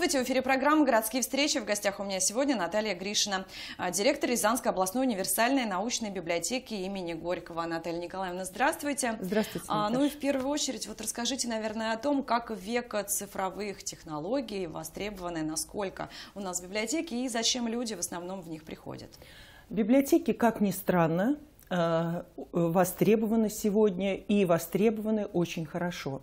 Здравствуйте, в эфире программы «Городские встречи». В гостях у меня сегодня Наталья Гришина, а, директор Рязанской областной универсальной научной библиотеки имени Горького. Наталья Николаевна, здравствуйте. Здравствуйте. А, ну и в первую очередь, вот расскажите, наверное, о том, как века цифровых технологий востребованы, насколько у нас библиотеки и зачем люди в основном в них приходят. Библиотеки, как ни странно, Э, востребованы сегодня и востребованы очень хорошо.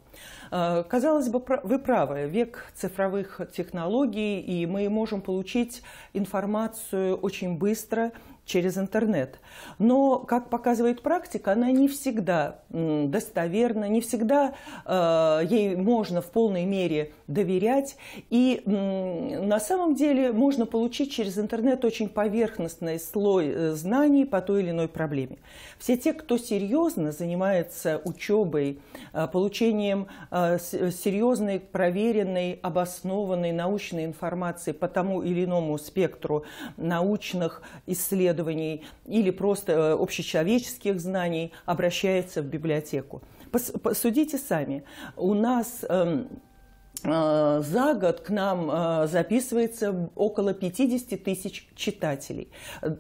Э, казалось бы, вы правы, век цифровых технологий, и мы можем получить информацию очень быстро, через интернет. Но, как показывает практика, она не всегда достоверна, не всегда э, ей можно в полной мере доверять. И э, на самом деле можно получить через интернет очень поверхностный слой э, знаний по той или иной проблеме. Все те, кто серьезно занимается учебой, э, получением э, серьезной, проверенной, обоснованной научной информации по тому или иному спектру научных исследований, исследований или просто э, общечеловеческих знаний обращается в библиотеку. Посудите сами. У нас эм, Э, за год к нам э, записывается около 50 тысяч читателей.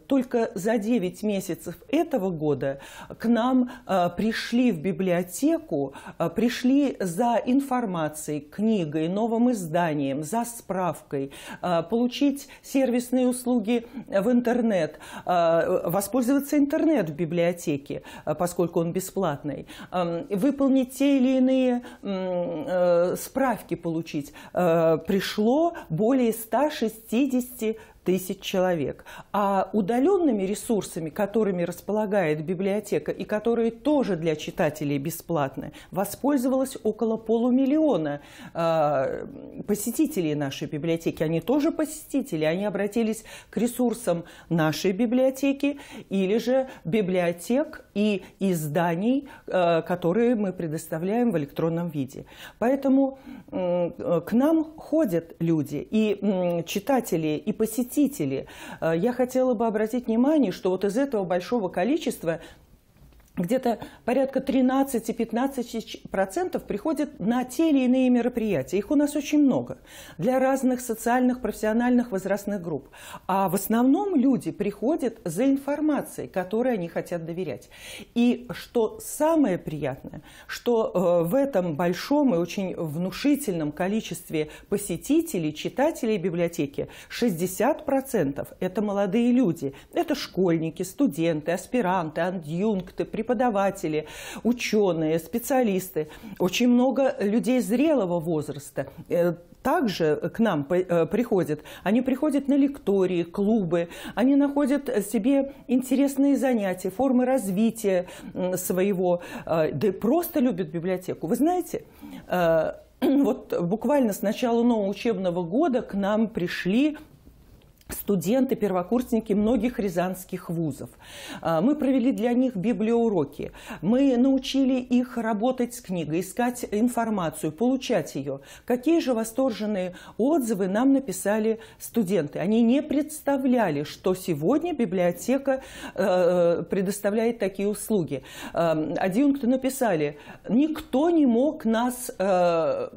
Только за 9 месяцев этого года к нам э, пришли в библиотеку, пришли за информацией, книгой, новым изданием, за справкой, получить сервисные услуги в интернет, воспользоваться интернет в библиотеке, поскольку он бесплатный, эм, выполнить те или иные справки, получить, э, пришло более 160 тысяч человек. А удаленными ресурсами, которыми располагает библиотека и которые тоже для читателей бесплатны, воспользовалось около полумиллиона э, посетителей нашей библиотеки. Они тоже посетители, они обратились к ресурсам нашей библиотеки или же библиотек и изданий, э, которые мы предоставляем в электронном виде. Поэтому э, к нам ходят люди, и э, читатели, и посетители посетители. Э, я хотела бы обратить внимание, что вот из этого большого количества где-то порядка 13-15% приходят на те или иные мероприятия. Их у нас очень много для разных социальных, профессиональных, возрастных групп. А в основном люди приходят за информацией, которой они хотят доверять. И что самое приятное, что э, в этом большом и очень внушительном количестве посетителей, читателей библиотеки 60% это молодые люди. Это школьники, студенты, аспиранты, адъюнкты, преподаватели преподаватели, ученые, специалисты, очень много людей зрелого возраста э, также к нам э, приходят. Они приходят на лектории, клубы, они находят себе интересные занятия, формы развития своего, э, да и просто любят библиотеку. Вы знаете, вот буквально с начала нового учебного года к нам пришли студенты, первокурсники многих рязанских вузов. А, мы провели для них библиоуроки. Мы научили их работать с книгой, искать информацию, получать ее. Какие же восторженные отзывы нам написали студенты. Они не представляли, что сегодня библиотека э, предоставляет такие услуги. Адъюнкты э, написали, никто не мог нас э,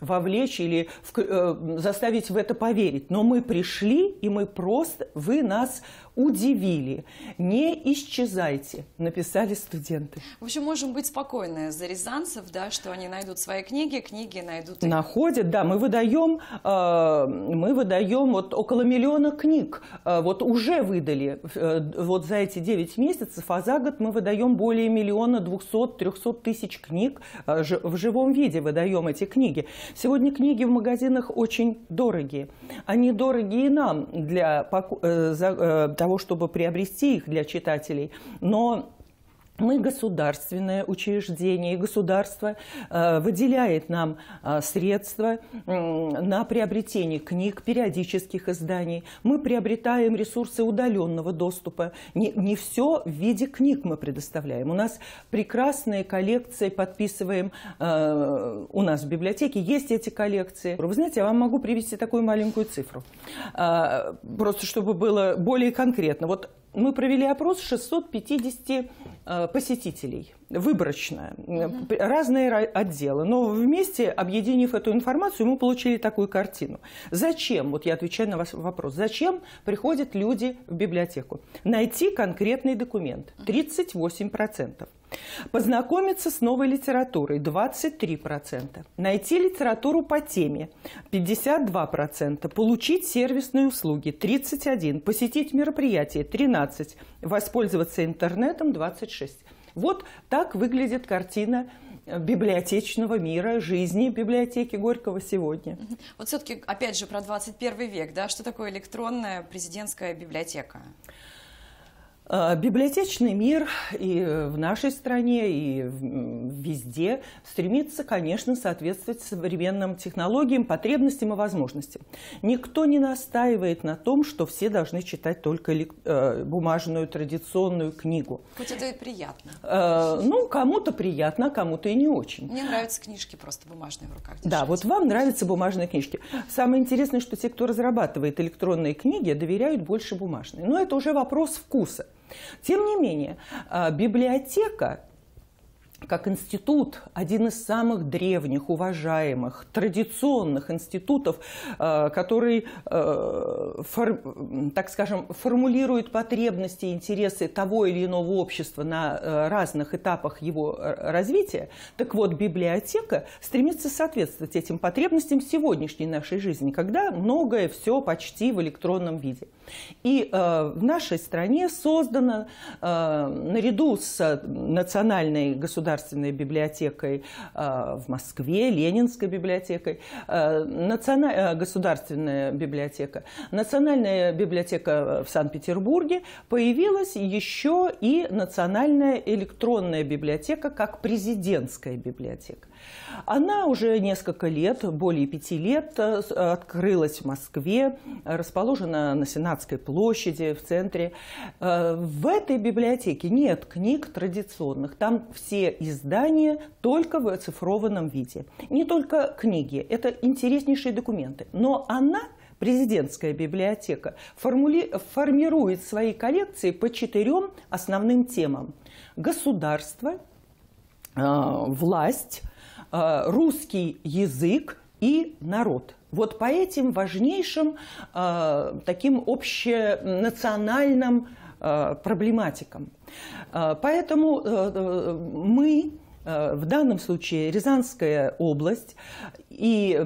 вовлечь или в, э, заставить в это поверить. Но мы пришли, и мы просто, вы нас удивили. Не исчезайте, написали студенты. В общем, можем быть спокойны за рязанцев, да, что они найдут свои книги, книги найдут... Их. Находят, да, мы выдаем, э, мы выдаем вот около миллиона книг, э, вот уже выдали, э, вот за эти 9 месяцев, а за год мы выдаем более миллиона 200-300 тысяч книг, э, в живом виде выдаем эти книги. Сегодня книги в магазинах очень дорогие. Они дорогие нам для э, э, того, чтобы приобрести их для читателей. Но мы государственное учреждение, и государство э, выделяет нам э, средства на приобретение книг, периодических изданий. Мы приобретаем ресурсы удаленного доступа. Не, все в виде книг мы предоставляем. У нас прекрасные коллекции, подписываем. Э, у нас в библиотеке есть эти коллекции. Вы знаете, я вам могу привести такую маленькую цифру, просто чтобы было более конкретно. Вот мы провели опрос 650 э, посетителей, выборочно, угу. разные отделы. Но вместе, объединив эту информацию, мы получили такую картину. Зачем, вот я отвечаю на ваш вопрос, зачем приходят люди в библиотеку? Найти конкретный документ, 38%. процентов. Познакомиться с новой литературой 23%. Найти литературу по теме 52%. Получить сервисные услуги 31%. Посетить мероприятие 13%. Воспользоваться интернетом 26%. Вот так выглядит картина библиотечного мира, жизни библиотеки Горького сегодня. Вот все-таки, опять же, про 21 век, да, что такое электронная президентская библиотека? Э, библиотечный мир и в нашей стране, и везде стремится, конечно, соответствовать современным технологиям, потребностям и возможностям. Никто не настаивает на том, что все должны читать только э, бумажную традиционную книгу. Хоть это и приятно. Э, ну, кому-то приятно, а кому-то и не очень. Мне нравятся книжки просто бумажные в руках держать. Да, вот вам нравятся бумажные книжки. Самое интересное, что те, кто разрабатывает электронные книги, доверяют больше бумажные. Но это уже вопрос вкуса. Тем не менее, а, библиотека как институт, один из самых древних, уважаемых, традиционных институтов, э, который, э, так скажем, формулирует потребности и интересы того или иного общества на э, разных этапах его развития, так вот библиотека стремится соответствовать этим потребностям сегодняшней нашей жизни, когда многое все почти в электронном виде. И в нашей стране создано наряду с национальной государственной государственной библиотекой э, в Москве, Ленинской библиотекой, э, националь... Э, государственная библиотека, национальная библиотека в Санкт-Петербурге, появилась еще и национальная электронная библиотека как президентская библиотека. Она уже несколько лет, более пяти лет, открылась в Москве, расположена на Сенатской площади в центре. В этой библиотеке нет книг традиционных. Там все издания только в оцифрованном виде. Не только книги, это интереснейшие документы, но она президентская библиотека формули... формирует свои коллекции по четырем основным темам. Государство, э, власть, э, русский язык и народ. Вот по этим важнейшим э, таким общенациональным Э, проблематикам. Э, поэтому э, мы Э, в данном случае Рязанская область и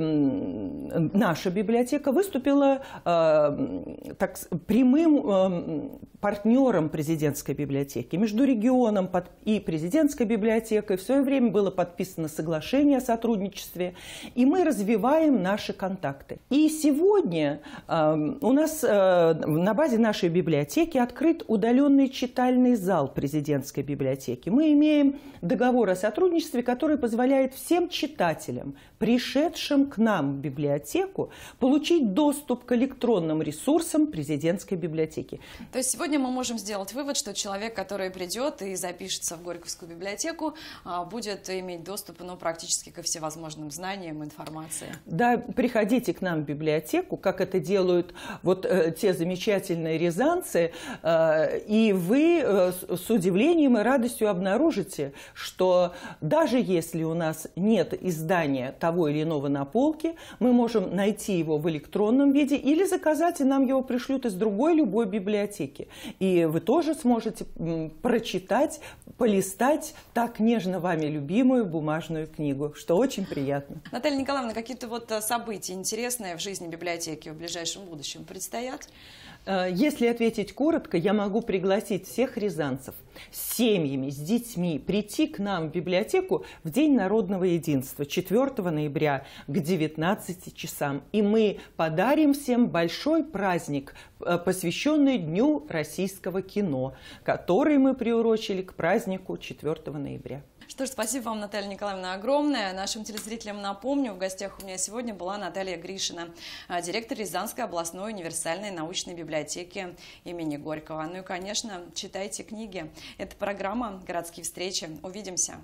наша библиотека выступила э, так, прямым э, партнером президентской библиотеки. Между регионом и президентской библиотекой в свое время было подписано соглашение о сотрудничестве, и мы развиваем наши контакты. И сегодня у нас на базе нашей библиотеки открыт удаленный читальный зал президентской библиотеки. Мы имеем договор о сотрудничестве сотрудничестве, которое позволяет всем читателям, пришедшим к нам в библиотеку, получить доступ к электронным ресурсам президентской библиотеки. То есть сегодня мы можем сделать вывод, что человек, который придет и запишется в Горьковскую библиотеку, а, будет иметь доступ ну, практически ко всевозможным знаниям, информации. Да, приходите к нам в библиотеку, как это делают вот э, те замечательные рязанцы, э, и вы э, с удивлением и радостью обнаружите, что даже если у нас нет издания того или иного на полке, мы можем найти его в электронном виде или заказать, и нам его пришлют из другой любой библиотеки. И вы тоже сможете прочитать, полистать так нежно вами любимую бумажную книгу, что очень приятно. Наталья Николаевна, какие-то вот э, события интересные в жизни библиотеки в ближайшем будущем предстоят? Э, если ответить коротко, я могу пригласить всех рязанцев – с семьями, с детьми прийти к нам в библиотеку в День народного единства 4 ноября к 19 часам. И мы подарим всем большой праздник, э, посвященный Дню российского кино, который мы приурочили к празднику 4 ноября. Что ж, спасибо вам, Наталья Николаевна, огромное. Нашим телезрителям напомню, в гостях у меня сегодня была Наталья Гришина, а, директор Рязанской областной универсальной научной библиотеки имени Горького. Ну и, конечно, читайте книги. Это программа «Городские встречи». Увидимся.